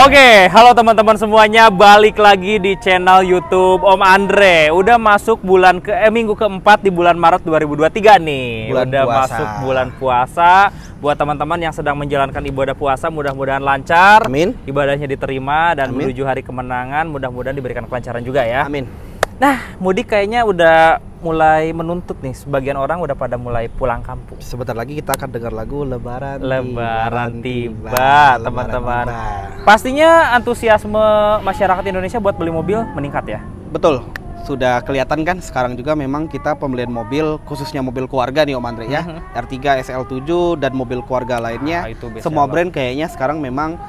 Oke, halo teman-teman semuanya, balik lagi di channel YouTube Om Andre. Udah masuk bulan ke eh, minggu keempat di bulan Maret 2023 nih. Bulan Udah puasa. masuk bulan puasa. Buat teman-teman yang sedang menjalankan ibadah puasa, mudah-mudahan lancar. Amin. Ibadahnya diterima dan Amin. menuju hari kemenangan, mudah-mudahan diberikan kelancaran juga ya. Amin. Nah, mudik kayaknya udah mulai menuntut nih. Sebagian orang udah pada mulai pulang kampung. Sebentar lagi kita akan dengar lagu Lebaran. Lebaran tiba, teman-teman. Pastinya antusiasme masyarakat Indonesia buat beli mobil meningkat ya. Betul. Sudah kelihatan kan sekarang juga memang kita pembelian mobil khususnya mobil keluarga nih Om Andre ya. Mm-hmm. R3 SL7 dan mobil keluarga lainnya. Nah, itu semua brand kayaknya sekarang memang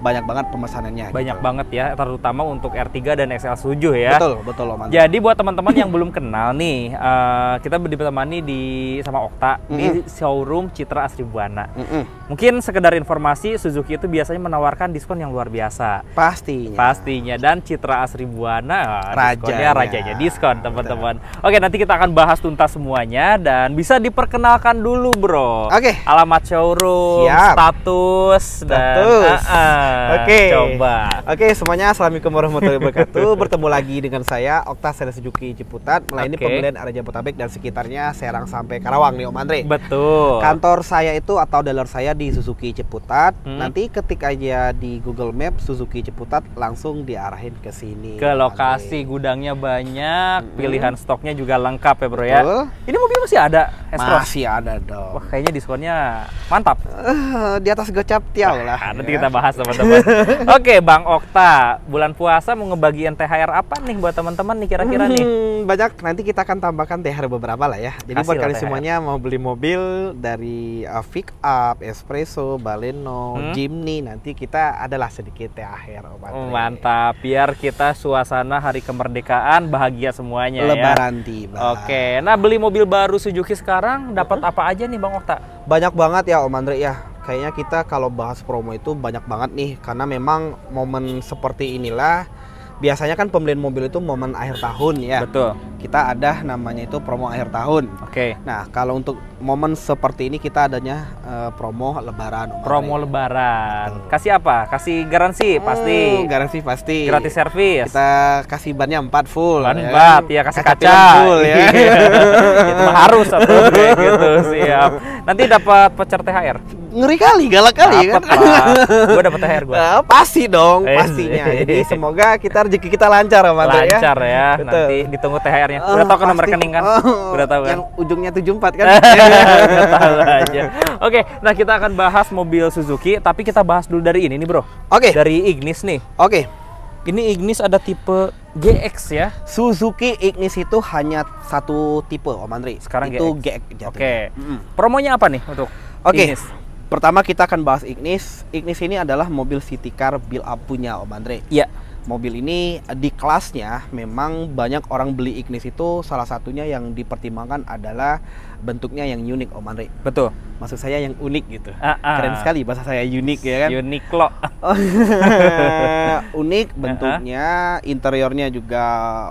banyak banget pemesanannya. Gitu. Banyak gitu. banget ya, terutama untuk R3 dan XL7 ya. Betul, betul loh mantap Jadi buat teman-teman yang belum kenal nih, uh, kita ditemani di sama Okta mm -hmm. di showroom Citra Asri Buana. Mm -hmm. Mungkin sekedar informasi, Suzuki itu biasanya menawarkan diskon yang luar biasa. Pastinya. Pastinya dan Citra Asri Buana rajanya. Ah, diskonnya rajanya diskon, teman-teman. Oke, nanti kita akan bahas tuntas semuanya dan bisa diperkenalkan dulu, Bro. Oke. Okay. Alamat showroom, Siap. status, status. dan uh -uh. Ah. Oke. Okay. Coba. Oke, okay, semuanya Assalamualaikum warahmatullahi wabarakatuh. Bertemu lagi dengan saya Okta Seri Suzuki Ciputat, melayani okay. pembelian area Jabotabek dan sekitarnya Serang sampai Karawang nih Om Andre. Betul. Kantor saya itu atau dealer saya di Suzuki Ciputat. Hmm. Nanti ketik aja di Google Map Suzuki Ciputat langsung diarahin ke sini. Ke lokasi Andre. gudangnya banyak, hmm. pilihan stoknya juga lengkap ya, Bro ya. Betul. ya. Ini mobil masih ada Masih ada dong. Wah, kayaknya diskonnya mantap. Uh, di atas gocap tiaw lah. Nah, ya. Nanti kita bahas teman teman-teman. Oke, Bang Okta, bulan puasa mau ngebagian THR apa nih buat teman-teman nih kira-kira hmm, nih? Banyak, nanti kita akan tambahkan THR beberapa lah ya. Jadi Kasih buat kalian semuanya mau beli mobil dari uh, Up, Espresso, Baleno, hmm? Jimny, nanti kita adalah sedikit THR. obat. Oh, mantap, biar kita suasana hari kemerdekaan bahagia semuanya ya. Lebaran ya. tiba. Oke, nah beli mobil baru Suzuki sekarang dapat hmm? apa aja nih Bang Okta? Banyak banget ya Om Andre ya kayaknya kita kalau bahas promo itu banyak banget nih karena memang momen seperti inilah biasanya kan pembelian mobil itu momen akhir tahun ya. Betul. Kita ada namanya itu promo akhir tahun. Oke. Okay. Nah, kalau untuk momen seperti ini kita adanya uh, promo lebaran. promo ya. lebaran. Betul. Kasih apa? Kasih garansi hmm, pasti. Garansi pasti. Gratis servis. Kita kasih bannya empat full. Ban ya. 4 ya kasih kaca. kaca. full ya. itu harus atau gitu siap. Nanti dapat voucher THR ngeri kali, galak kali ya dapet kan. gue dapet THR gue. Nah, pasti dong, eh. pastinya. Jadi semoga kita rezeki kita lancar Om Anto ya. Lancar ya. Betul. Nanti ditunggu THR-nya. Oh, Udah tau kan nomor rekening kan? Oh, Udah tau kan? Yang ujungnya 74 kan? Udah tahu aja. Oke, nah kita akan bahas mobil Suzuki, tapi kita bahas dulu dari ini nih, Bro. Oke. Okay. Dari Ignis nih. Oke. Okay. Ini Ignis ada tipe GX ya? Suzuki Ignis itu hanya satu tipe Om Andri. Sekarang itu GX. GX Oke. Okay. Mm. Promonya apa nih untuk Oke. Okay. Ignis? Pertama kita akan bahas Ignis. Ignis ini adalah mobil city car build up punya Om Andre. Iya. Mobil ini eh, di kelasnya memang banyak orang beli Ignis itu salah satunya yang dipertimbangkan adalah bentuknya yang unik Om Andre. Betul. Maksud saya yang unik gitu. Uh, uh. Keren sekali bahasa saya unik ya kan. Unik loh. unik ah, bentuknya, interiornya juga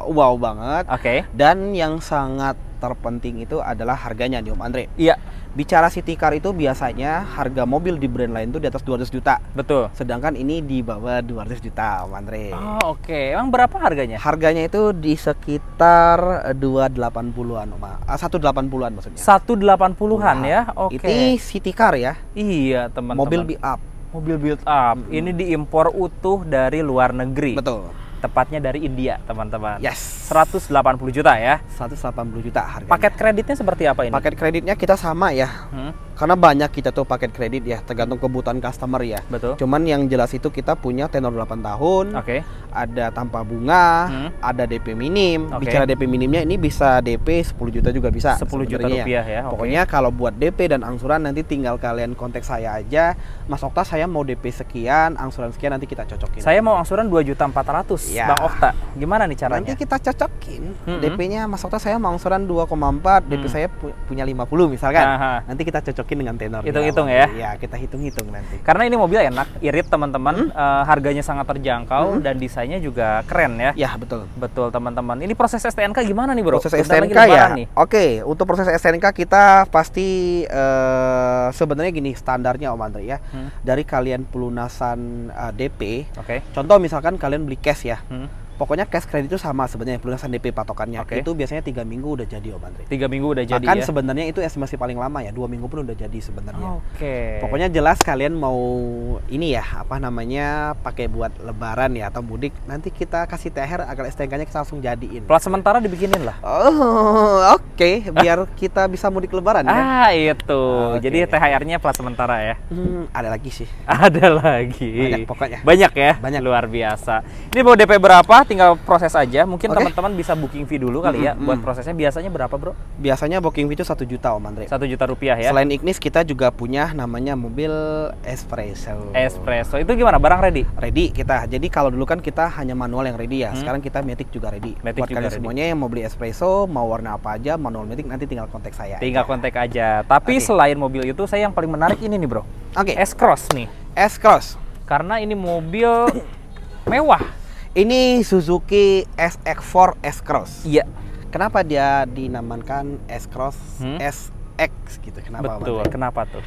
wow banget. Oke. Okay. Dan yang sangat terpenting itu adalah harganya nih Om Andre. Iya bicara city car itu biasanya harga mobil di brand lain itu di atas 200 juta. Betul. Sedangkan ini di bawah 200 juta, Andre. Oh, oke. Okay. Emang berapa harganya? Harganya itu di sekitar 280-an, Om. 180-an ah, maksudnya. 180-an puluhan ya. Oke. Okay. Ini city car ya. Iya, teman-teman. Mobil build up. Mobil build up. Mm -hmm. Ini diimpor utuh dari luar negeri. Betul tepatnya dari India, teman-teman. Yes. 180 juta ya. 180 juta harga. Paket kreditnya seperti apa ini? Paket kreditnya kita sama ya. Hmm? karena banyak kita tuh paket kredit ya tergantung kebutuhan customer ya betul cuman yang jelas itu kita punya tenor 8 tahun oke okay. ada tanpa bunga hmm. ada DP minim okay. bicara DP minimnya ini bisa DP 10 juta juga bisa 10 juta ya. rupiah ya, Okay. pokoknya kalau buat DP dan angsuran nanti tinggal kalian kontak saya aja Mas Okta saya mau DP sekian angsuran sekian nanti kita cocokin saya mau angsuran 2 juta 400 ya. Bang Okta gimana nih caranya nanti kita cocokin mm -hmm. DP-nya Mas Okta saya mau angsuran 2,4 DP hmm. saya punya 50 misalkan Aha. nanti kita cocok mungkin dengan tenor. Hitung-hitung ya? ya kita hitung-hitung nanti. Karena ini mobil enak, irit teman-teman, hmm? uh, harganya sangat terjangkau hmm? dan desainnya juga keren ya. Ya betul. Betul teman-teman. Ini proses STNK gimana nih bro? Proses Bentar STNK ya. Nih. Oke, untuk proses STNK kita pasti uh, sebenarnya gini standarnya Om Andre ya. Hmm? Dari kalian pelunasan uh, eh, DP. Oke. Okay. Contoh misalkan kalian beli cash ya. Hmm? pokoknya cash credit itu sama sebenarnya pelunasan DP patokannya okay. itu biasanya tiga minggu udah jadi Om Andre. Tiga minggu udah jadi. kan ya? sebenarnya itu estimasi paling lama ya dua minggu pun udah jadi sebenarnya. Oke. Okay. Pokoknya jelas kalian mau ini ya apa namanya pakai buat Lebaran ya atau mudik nanti kita kasih THR agar STNK-nya kita langsung jadiin. Plus sementara dibikinin lah. Oh oke okay. biar kita bisa mudik Lebaran ya Ah itu ah, okay. jadi THR-nya plus sementara ya. Hmm, ada lagi sih. Ada lagi. Banyak pokoknya. Banyak ya. Banyak luar biasa. Ini mau DP berapa? tinggal proses aja. Mungkin okay. teman-teman bisa booking fee dulu kali mm -hmm. ya buat prosesnya. Biasanya berapa, Bro? Biasanya booking fee itu satu juta, Om Andre. Satu juta rupiah ya. Selain Ignis kita juga punya namanya mobil Espresso. Espresso. Itu gimana? Barang ready? Ready kita. Jadi kalau dulu kan kita hanya manual yang ready ya. Hmm. Sekarang kita metik juga ready. Metik buat juga kalian ready. semuanya yang mau beli Espresso, mau warna apa aja, manual metik nanti tinggal kontak saya. Tinggal kontak aja. Tapi okay. selain mobil itu saya yang paling menarik ini nih, Bro. Oke. Okay. S-Cross nih. S-Cross. Karena ini mobil mewah ini Suzuki SX4 S-Cross. Iya. Kenapa dia dinamakan S-Cross hmm? SX gitu? Kenapa? Betul. Kenapa tuh?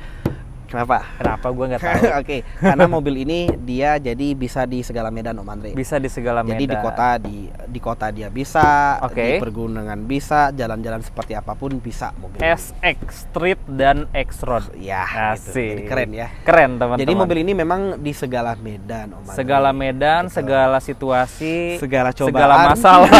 Kenapa? Kenapa gue nggak tahu. Oke, karena mobil ini dia jadi bisa di segala medan Om Andre. Bisa di segala medan. Jadi di kota di di kota dia bisa, okay. di pergunungan bisa, jalan-jalan seperti apapun bisa mobil. SX Street dan X Road. Ya, Asik. Gitu. keren ya. Keren teman-teman. Jadi mobil ini memang di segala medan Om Andre. Segala medan, gitu. segala situasi, segala cobaan, segala masalah.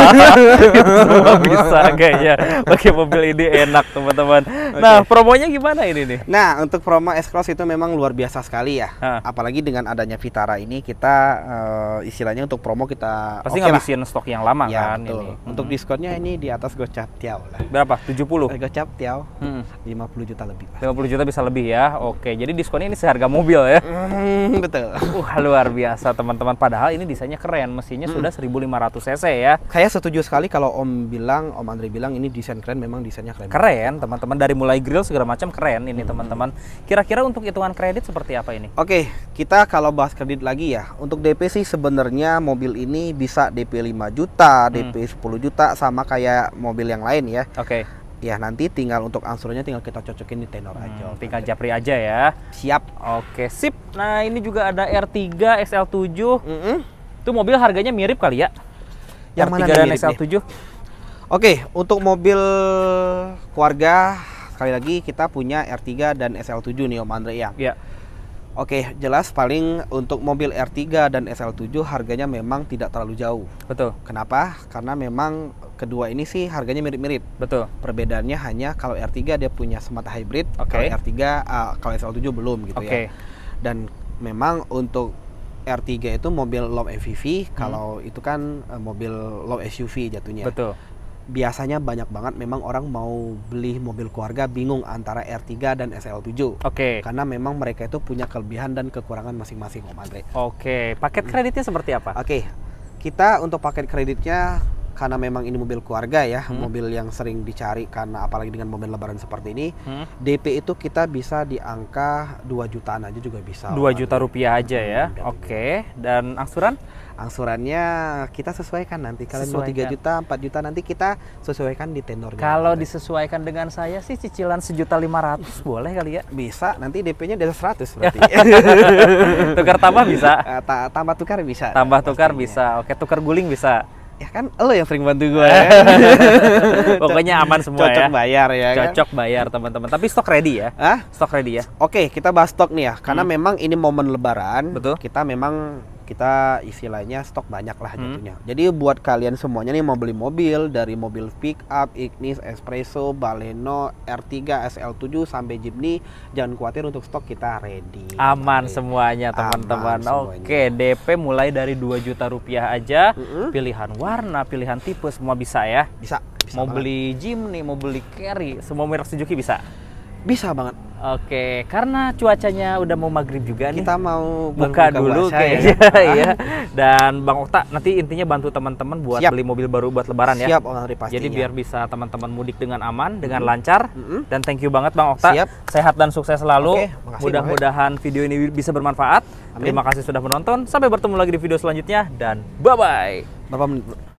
semua bisa kayaknya. Oke, mobil ini enak teman-teman. Nah, okay. promonya gimana ini nih? Nah, untuk promo X Road Cross itu memang luar biasa sekali ya. Ha. Apalagi dengan adanya Vitara ini kita uh, istilahnya untuk promo kita pasti okay ngabisin lah. stok yang lama ya, kan betul. ini. Untuk hmm. diskonnya ini di atas gocap tiaw lah. Berapa? 70. Eh, gocap tiaw. Hmm. 50 juta lebih lah. 50 juta bisa lebih ya. Oke, jadi diskonnya ini seharga mobil ya. Hmm, betul. uh, luar biasa teman-teman. Padahal ini desainnya keren, mesinnya hmm. sudah 1500 cc ya. Saya setuju sekali kalau Om bilang, Om Andre bilang ini desain keren, memang desainnya keren. Keren, teman-teman dari mulai grill segala macam keren ini hmm. teman-teman. Hmm. Kira-kira untuk hitungan kredit seperti apa ini? Oke, kita kalau bahas kredit lagi ya. Untuk DP sih sebenarnya mobil ini bisa DP 5 juta, hmm. DP 10 juta sama kayak mobil yang lain ya. Oke. Okay. Ya nanti tinggal untuk angsurnya tinggal kita cocokin di tenor hmm, aja. Tinggal japri aja ya. Siap. Oke, sip. Nah, ini juga ada R3 XL7. Mm -hmm. mobil harganya mirip kali ya? Yang R3 mana dan XL7. Oke, untuk mobil keluarga sekali lagi kita punya R3 dan SL7 nih Om Andre ya. Iya. Oke, jelas paling untuk mobil R3 dan SL7 harganya memang tidak terlalu jauh. Betul. Kenapa? Karena memang kedua ini sih harganya mirip-mirip. Betul. Perbedaannya hanya kalau R3 dia punya smart hybrid, okay. kalau R3 uh, ah, kalau SL7 belum gitu okay. ya. Dan memang untuk R3 itu mobil low MPV, hmm. kalau itu kan eh, mobil low SUV jatuhnya. Betul biasanya banyak banget memang orang mau beli mobil keluarga bingung antara R3 dan SL7. Oke. Okay. Karena memang mereka itu punya kelebihan dan kekurangan masing-masing Om Andre. Oke, okay. paket kreditnya hmm. seperti apa? Oke. Okay. Kita untuk paket kreditnya karena memang ini mobil keluarga ya, hmm. mobil yang sering dicari karena apalagi dengan mobil lebaran seperti ini, hmm. DP itu kita bisa di angka 2 jutaan aja juga bisa. 2 juta rupiah aja hmm, ya. Oke, okay. dan angsuran? Angsurannya kita sesuaikan nanti. Kalian sesuaikan. mau 3 juta, 4 juta nanti kita sesuaikan di tenornya. Kalau nanti. disesuaikan dengan saya sih cicilan sejuta lima ratus boleh kali ya? Bisa, nanti DP-nya dari 100 berarti. tukar tambah bisa? Uh, tambah tukar bisa. Tambah tukar pastinya. bisa. Oke, tukar guling bisa ya kan lo yang sering bantu gue ya. Pokoknya aman semua Cocok ya. bayar ya. Kan. Cocok kan? bayar teman-teman. Tapi stok ready ya. ah Stok ready ya. Oke, okay, kita bahas stok nih ya. Karena hmm. memang ini momen lebaran. Betul. Kita memang kita istilahnya stok banyak lah hmm. jatuhnya. Jadi buat kalian semuanya nih mau beli mobil dari mobil pick up, Ignis, Espresso, Baleno, R3, SL7 sampai Jimny, jangan khawatir untuk stok kita ready. Aman semuanya teman-teman. Oke, DP mulai dari 2 juta rupiah aja. -hmm. Pilihan warna, pilihan tipe semua bisa ya. Bisa. bisa mau banget. beli Jimny, mau beli Carry, semua merek Suzuki bisa. Bisa banget. Oke, karena cuacanya udah mau maghrib juga nih. Kita mau buka, buka dulu ya, kayaknya ya. Kan? Iya. Dan Bang Okta nanti intinya bantu teman-teman buat Siap. beli mobil baru buat lebaran Siap, ya. Siap, Om pastinya. Jadi biar bisa teman-teman mudik dengan aman, dengan -hmm. lancar. -hmm. Dan thank you banget Bang Okta. Siap. Sehat dan sukses selalu. Mudah-mudahan video ini bisa bermanfaat. Amin. Terima kasih sudah menonton. Sampai bertemu lagi di video selanjutnya dan bye-bye.